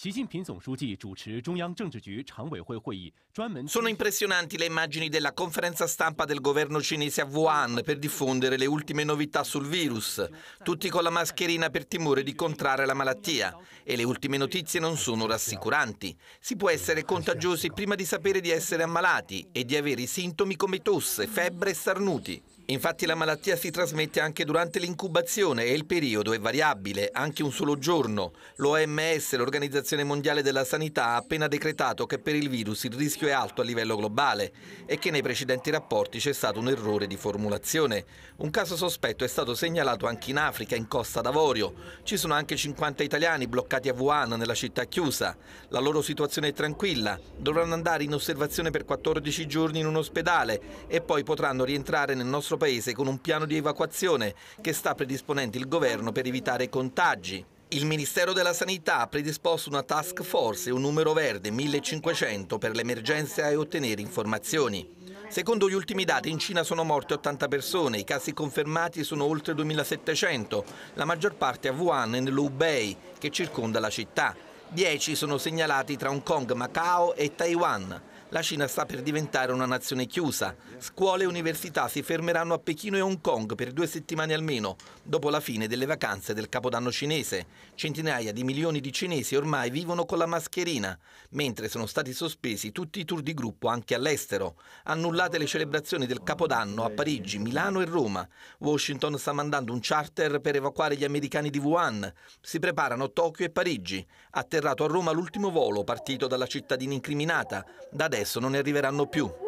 习近平总书记主持中央政治局常委会会议，专门。Sono impressionanti le immagini della conferenza stampa del governo cinese a Wuhan per diffondere le ultime novità sul virus, tutti con la mascherina per timore di contrarre la malattia. E le ultime notizie non sono rassicuranti. Si può essere contagiosi prima di sapere di essere ammalati e di avere i sintomi come tosse, febbre e starnuti. Infatti la malattia si trasmette anche durante l'incubazione e il periodo è variabile, anche un solo giorno. L'OMS, l'Organizzazione Mondiale della Sanità, ha appena decretato che per il virus il rischio è alto a livello globale e che nei precedenti rapporti c'è stato un errore di formulazione. Un caso sospetto è stato segnalato anche in Africa, in Costa d'Avorio. Ci sono anche 50 italiani bloccati a Wuhan, nella città chiusa. La loro situazione è tranquilla, dovranno andare in osservazione per 14 giorni in un ospedale e poi potranno rientrare nel nostro paese con un piano di evacuazione che sta predisponendo il governo per evitare contagi. Il Ministero della Sanità ha predisposto una task force un numero verde 1500 per l'emergenza e ottenere informazioni. Secondo gli ultimi dati in Cina sono morte 80 persone, i casi confermati sono oltre 2700, la maggior parte a Wuhan e nell'Hubei che circonda la città. 10 sono segnalati tra Hong Kong, Macao e Taiwan. La Cina sta per diventare una nazione chiusa. Scuole e università si fermeranno a Pechino e Hong Kong per due settimane almeno, dopo la fine delle vacanze del Capodanno cinese. Centinaia di milioni di cinesi ormai vivono con la mascherina, mentre sono stati sospesi tutti i tour di gruppo anche all'estero. Annullate le celebrazioni del Capodanno a Parigi, Milano e Roma. Washington sta mandando un charter per evacuare gli americani di Wuhan. Si preparano Tokyo e Parigi. Atterrato a Roma l'ultimo volo partito dalla cittadina incriminata. Da destra adesso non ne arriveranno più.